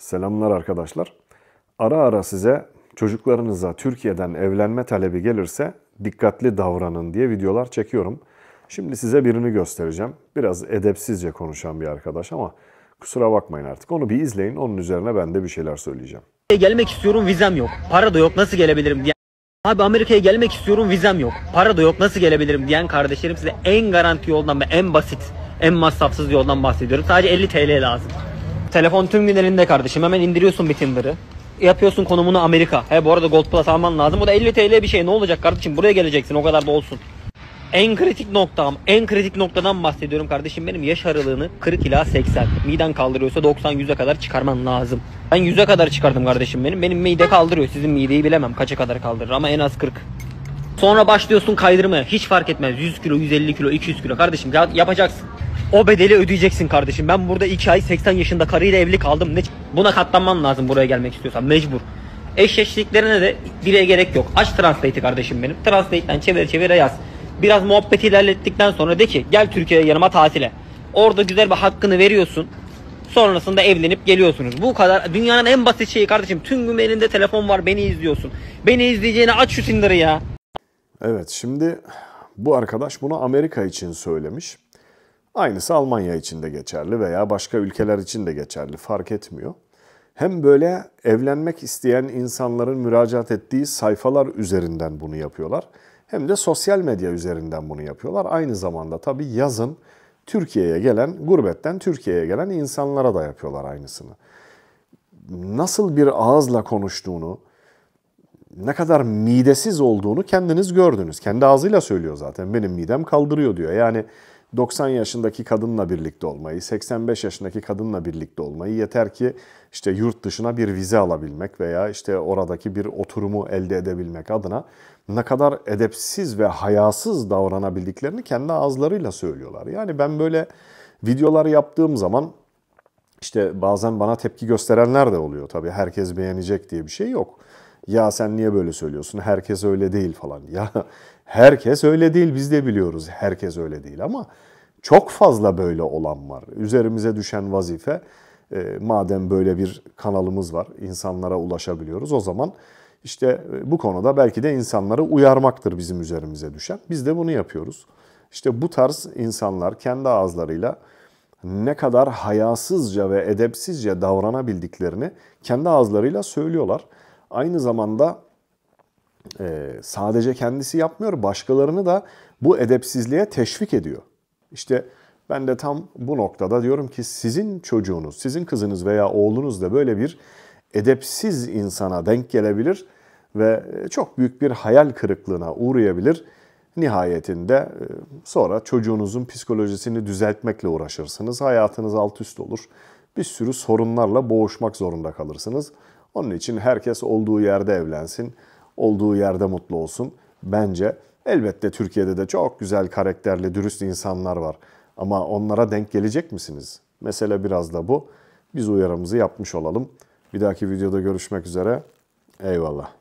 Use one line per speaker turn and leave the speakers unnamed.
Selamlar arkadaşlar. Ara ara size çocuklarınıza Türkiye'den evlenme talebi gelirse dikkatli davranın diye videolar çekiyorum. Şimdi size birini göstereceğim. Biraz edepsizce konuşan bir arkadaş ama kusura bakmayın artık. Onu bir izleyin. Onun üzerine ben de bir şeyler söyleyeceğim.
Gelmek istiyorum vizem yok. Para da yok nasıl gelebilirim diye. Abi Amerika'ya gelmek istiyorum vizem yok. Para da yok nasıl gelebilirim diyen kardeşlerim size en garanti yoldan ve en basit en masrafsız yoldan bahsediyorum. Sadece 50 TL lazım. Telefon tüm gün elinde kardeşim. Hemen indiriyorsun bir Tinder'ı. Yapıyorsun konumunu Amerika. He bu arada Gold Plus alman lazım. Bu da 50 TL bir şey. Ne olacak kardeşim? Buraya geleceksin. O kadar da olsun. En kritik noktam, en kritik noktadan bahsediyorum kardeşim benim yaş aralığını 40 ila 80. Miden kaldırıyorsa 90 100'e kadar çıkarman lazım. Ben 100'e kadar çıkardım kardeşim benim. Benim mide kaldırıyor. Sizin mideyi bilemem kaça kadar kaldırır ama en az 40. Sonra başlıyorsun kaydırmaya. Hiç fark etmez. 100 kilo, 150 kilo, 200 kilo kardeşim yapacaksın. O bedeli ödeyeceksin kardeşim. Ben burada 2 ay 80 yaşında karıyla evli kaldım. Ne? Buna katlanman lazım buraya gelmek istiyorsan. Mecbur. Eşleştiklerine de dile gerek yok. Aç Translate'i kardeşim benim. Translate'den çevir çevire yaz. Biraz muhabbeti ilerlettikten sonra de ki gel Türkiye'ye yanıma tatile. Orada güzel bir hakkını veriyorsun. Sonrasında evlenip geliyorsunuz. Bu kadar dünyanın en basit şeyi kardeşim. Tüm gün elinde telefon var beni izliyorsun. Beni izleyeceğini aç şu Tinder'ı
ya. Evet şimdi bu arkadaş bunu Amerika için söylemiş. Aynısı Almanya için de geçerli veya başka ülkeler için de geçerli fark etmiyor. Hem böyle evlenmek isteyen insanların müracaat ettiği sayfalar üzerinden bunu yapıyorlar. Hem de sosyal medya üzerinden bunu yapıyorlar. Aynı zamanda tabi yazın Türkiye'ye gelen, gurbetten Türkiye'ye gelen insanlara da yapıyorlar aynısını. Nasıl bir ağızla konuştuğunu, ne kadar midesiz olduğunu kendiniz gördünüz. Kendi ağzıyla söylüyor zaten. Benim midem kaldırıyor diyor. Yani 90 yaşındaki kadınla birlikte olmayı, 85 yaşındaki kadınla birlikte olmayı yeter ki işte yurt dışına bir vize alabilmek veya işte oradaki bir oturumu elde edebilmek adına ne kadar edepsiz ve hayasız davranabildiklerini kendi ağızlarıyla söylüyorlar. Yani ben böyle videolar yaptığım zaman işte bazen bana tepki gösterenler de oluyor tabii herkes beğenecek diye bir şey yok. Ya sen niye böyle söylüyorsun? Herkes öyle değil falan. Ya herkes öyle değil. Biz de biliyoruz herkes öyle değil ama çok fazla böyle olan var. Üzerimize düşen vazife e, madem böyle bir kanalımız var, insanlara ulaşabiliyoruz. O zaman işte e, bu konuda belki de insanları uyarmaktır bizim üzerimize düşen. Biz de bunu yapıyoruz. İşte bu tarz insanlar kendi ağızlarıyla ne kadar hayasızca ve edepsizce davranabildiklerini kendi ağızlarıyla söylüyorlar aynı zamanda e, sadece kendisi yapmıyor, başkalarını da bu edepsizliğe teşvik ediyor. İşte ben de tam bu noktada diyorum ki sizin çocuğunuz, sizin kızınız veya oğlunuz da böyle bir edepsiz insana denk gelebilir ve e, çok büyük bir hayal kırıklığına uğrayabilir. Nihayetinde e, sonra çocuğunuzun psikolojisini düzeltmekle uğraşırsınız. Hayatınız alt üst olur. Bir sürü sorunlarla boğuşmak zorunda kalırsınız. Onun için herkes olduğu yerde evlensin, olduğu yerde mutlu olsun. Bence elbette Türkiye'de de çok güzel karakterli, dürüst insanlar var. Ama onlara denk gelecek misiniz? Mesele biraz da bu. Biz uyarımızı yapmış olalım. Bir dahaki videoda görüşmek üzere. Eyvallah.